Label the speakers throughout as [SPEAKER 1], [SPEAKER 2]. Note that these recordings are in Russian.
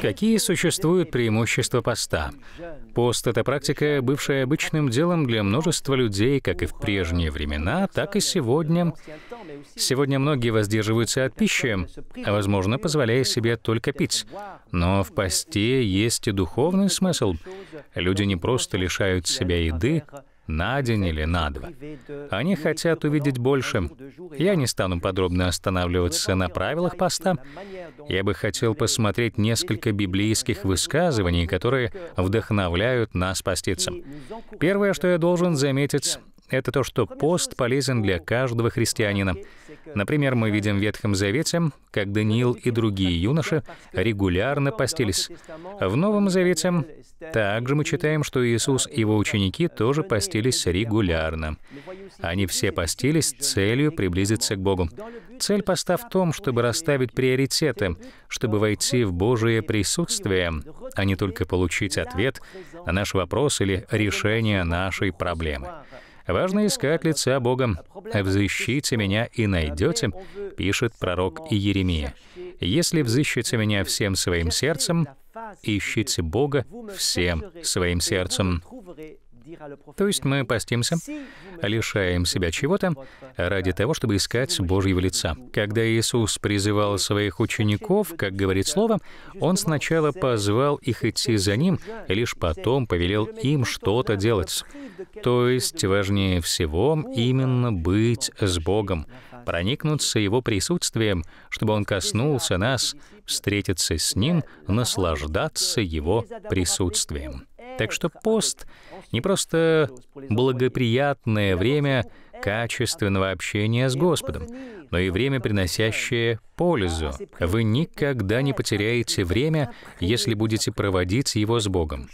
[SPEAKER 1] Какие существуют преимущества поста? Пост — это практика, бывшая обычным делом для множества людей, как и в прежние времена, так и сегодня. Сегодня многие воздерживаются от пищи, а, возможно, позволяя себе только пить. Но в посте есть и духовный смысл. Люди не просто лишают себя еды, на день или на два. Они хотят увидеть больше. Я не стану подробно останавливаться на правилах поста. Я бы хотел посмотреть несколько библейских высказываний, которые вдохновляют нас поститься. Первое, что я должен заметить, это то, что пост полезен для каждого христианина. Например, мы видим в Ветхом Завете, как Даниил и другие юноши регулярно постились. В Новом Завете также мы читаем, что Иисус и его ученики тоже постились регулярно. Они все постились с целью приблизиться к Богу. Цель поста в том, чтобы расставить приоритеты, чтобы войти в Божие присутствие, а не только получить ответ на наш вопрос или решение нашей проблемы. Важно искать лица Бога. «Взыщите меня и найдете», — пишет пророк Иеремия. «Если взыщете меня всем своим сердцем, ищите Бога всем своим сердцем». То есть мы постимся, лишаем себя чего-то ради того, чтобы искать Божьего лица. Когда Иисус призывал своих учеников, как говорит Слово, Он сначала позвал их идти за Ним, лишь потом повелел им что-то делать. То есть важнее всего именно быть с Богом — проникнуться Его присутствием, чтобы Он коснулся нас, встретиться с Ним, наслаждаться Его присутствием. Так что пост — не просто благоприятное время качественного общения с Господом, но и время, приносящее пользу. Вы никогда не потеряете время, если будете проводить его с Богом.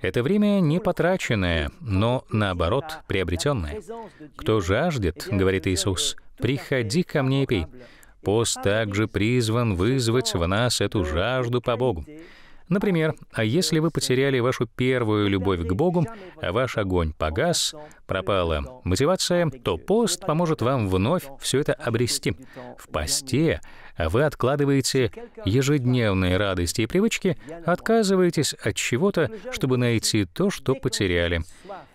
[SPEAKER 1] Это время не потраченное, но, наоборот, приобретенное. «Кто жаждет, — говорит Иисус, — приходи ко мне и пей». Пост также призван вызвать в нас эту жажду по Богу. Например, а если вы потеряли вашу первую любовь к Богу, а ваш огонь погас, пропала мотивация, то пост поможет вам вновь все это обрести. В посте вы откладываете ежедневные радости и привычки, отказываетесь от чего-то, чтобы найти то, что потеряли.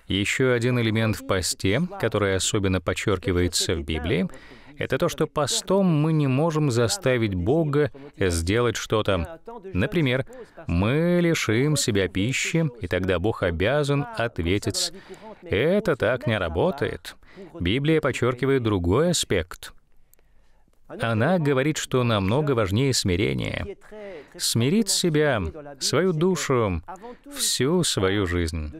[SPEAKER 1] Еще один элемент в посте, который особенно подчеркивается в Библии — это то, что постом мы не можем заставить Бога сделать что-то. Например, мы лишим себя пищи, и тогда Бог обязан ответить. Это так не работает. Библия подчеркивает другой аспект — она говорит, что намного важнее смирение. Смирить себя, свою душу, всю свою жизнь.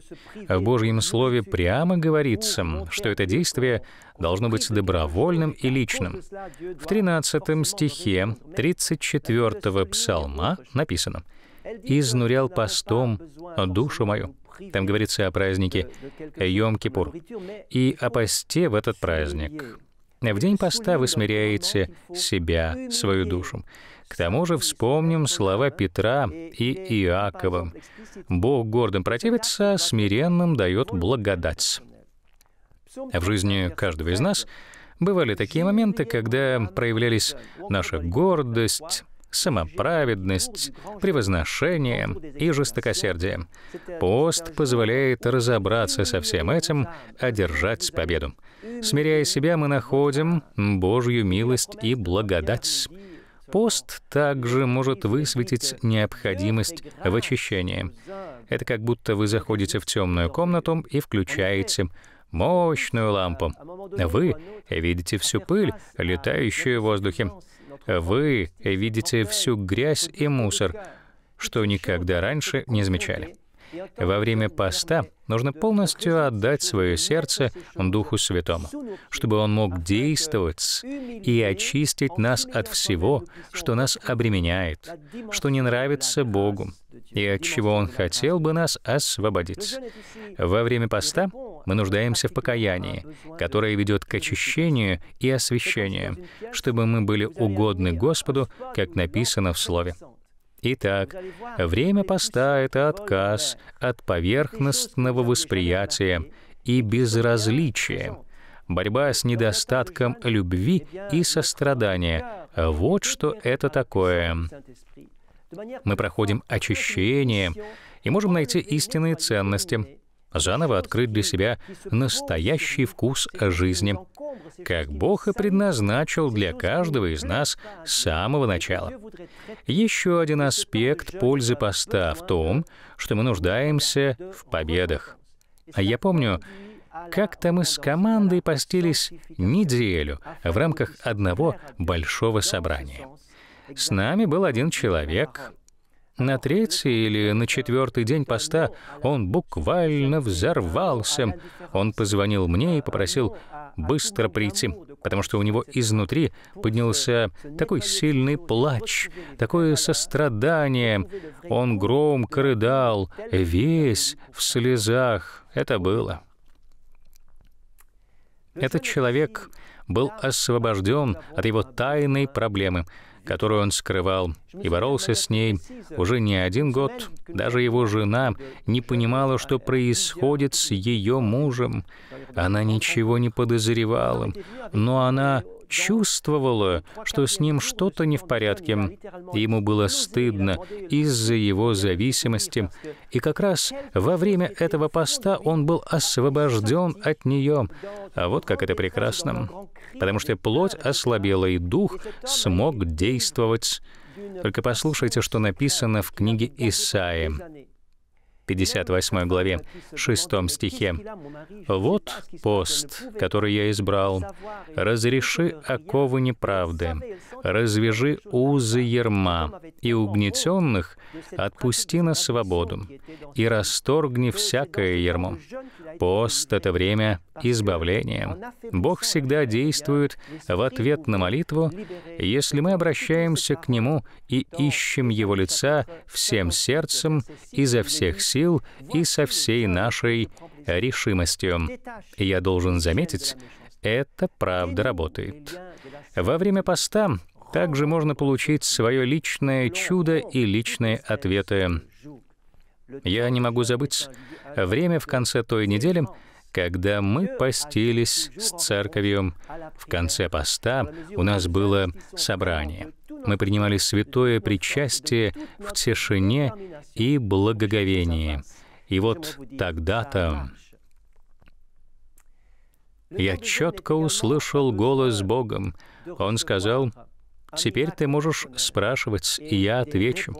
[SPEAKER 1] В Божьем Слове прямо говорится, что это действие должно быть добровольным и личным. В 13 стихе 34 псалма написано «Изнурял постом душу мою». Там говорится о празднике Йом-Кипур и о посте в этот праздник. В день поста вы смиряете себя, свою душу. К тому же вспомним слова Петра и Иакова. «Бог гордым противится, смиренным дает благодать». В жизни каждого из нас бывали такие моменты, когда проявлялись наша гордость, самоправедность, превозношение и жестокосердие. Пост позволяет разобраться со всем этим, одержать победу. Смиряя себя, мы находим Божью милость и благодать. Пост также может высветить необходимость в очищении. Это как будто вы заходите в темную комнату и включаете мощную лампу. Вы видите всю пыль, летающую в воздухе. Вы видите всю грязь и мусор, что никогда раньше не замечали. Во время поста нужно полностью отдать свое сердце Духу Святому, чтобы Он мог действовать и очистить нас от всего, что нас обременяет, что не нравится Богу и от чего Он хотел бы нас освободить. Во время поста мы нуждаемся в покаянии, которое ведет к очищению и освящению, чтобы мы были угодны Господу, как написано в Слове. Итак, время поста — это отказ от поверхностного восприятия и безразличия, борьба с недостатком любви и сострадания. Вот что это такое. Мы проходим очищение и можем найти истинные ценности, заново открыть для себя настоящий вкус жизни, как Бог и предназначил для каждого из нас с самого начала. Еще один аспект пользы поста в том, что мы нуждаемся в победах. Я помню, как-то мы с командой постились неделю в рамках одного большого собрания. С нами был один человек, на третий или на четвертый день поста он буквально взорвался. Он позвонил мне и попросил быстро прийти, потому что у него изнутри поднялся такой сильный плач, такое сострадание. Он громко рыдал, весь в слезах. Это было. Этот человек был освобожден от его тайной проблемы — которую он скрывал, и боролся с ней уже не один год. Даже его жена не понимала, что происходит с ее мужем. Она ничего не подозревала, но она чувствовала, что с ним что-то не в порядке. Ему было стыдно из-за его зависимости. И как раз во время этого поста он был освобожден от нее. А вот как это прекрасно. Потому что плоть ослабела, и дух смог действовать. Только послушайте, что написано в книге Исаии. 58 главе, 6 стихе. «Вот пост, который я избрал. Разреши оковы неправды, развяжи узы ерма, и угнетенных отпусти на свободу, и расторгни всякое ермо. Пост — это время избавления. Бог всегда действует в ответ на молитву, если мы обращаемся к Нему и ищем Его лица всем сердцем, изо всех сил и со всей нашей решимостью. Я должен заметить, это правда работает. Во время поста также можно получить свое личное чудо и личные ответы. Я не могу забыть время в конце той недели, когда мы постились с церковью. В конце поста у нас было собрание. Мы принимали святое причастие в тишине и благоговении. И вот тогда-то я четко услышал голос Богом. Он сказал, Теперь ты можешь спрашивать, и я отвечу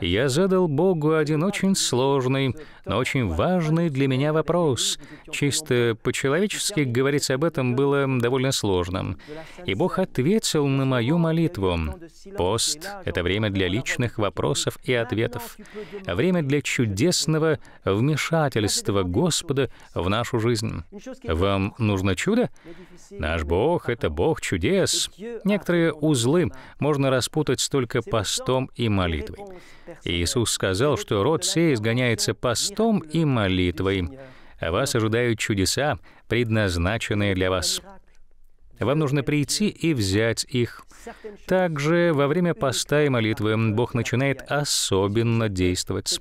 [SPEAKER 1] я задал Богу один очень сложный, но очень важный для меня вопрос. Чисто по-человечески говорить об этом было довольно сложным. И Бог ответил на мою молитву. Пост — это время для личных вопросов и ответов, время для чудесного вмешательства Господа в нашу жизнь. Вам нужно чудо? Наш Бог — это Бог чудес. Некоторые узлы можно распутать только постом и молитвой. Иисус сказал, что род сей изгоняется постом и молитвой, а вас ожидают чудеса, предназначенные для вас. Вам нужно прийти и взять их. Также во время поста и молитвы Бог начинает особенно действовать.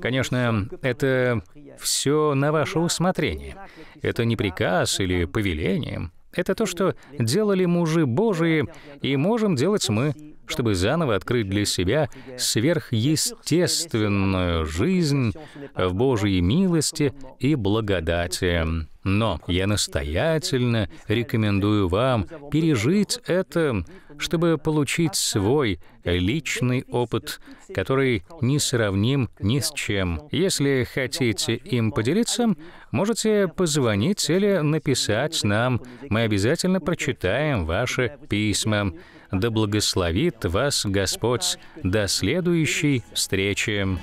[SPEAKER 1] Конечно, это все на ваше усмотрение. Это не приказ или повеление. Это то, что делали мужи Божии, и можем делать мы чтобы заново открыть для себя сверхъестественную жизнь в Божьей милости и благодати. Но я настоятельно рекомендую вам пережить это, чтобы получить свой личный опыт, который не сравним ни с чем. Если хотите им поделиться, можете позвонить или написать нам. Мы обязательно прочитаем ваши письма. Да благословит вас Господь до следующей встречи.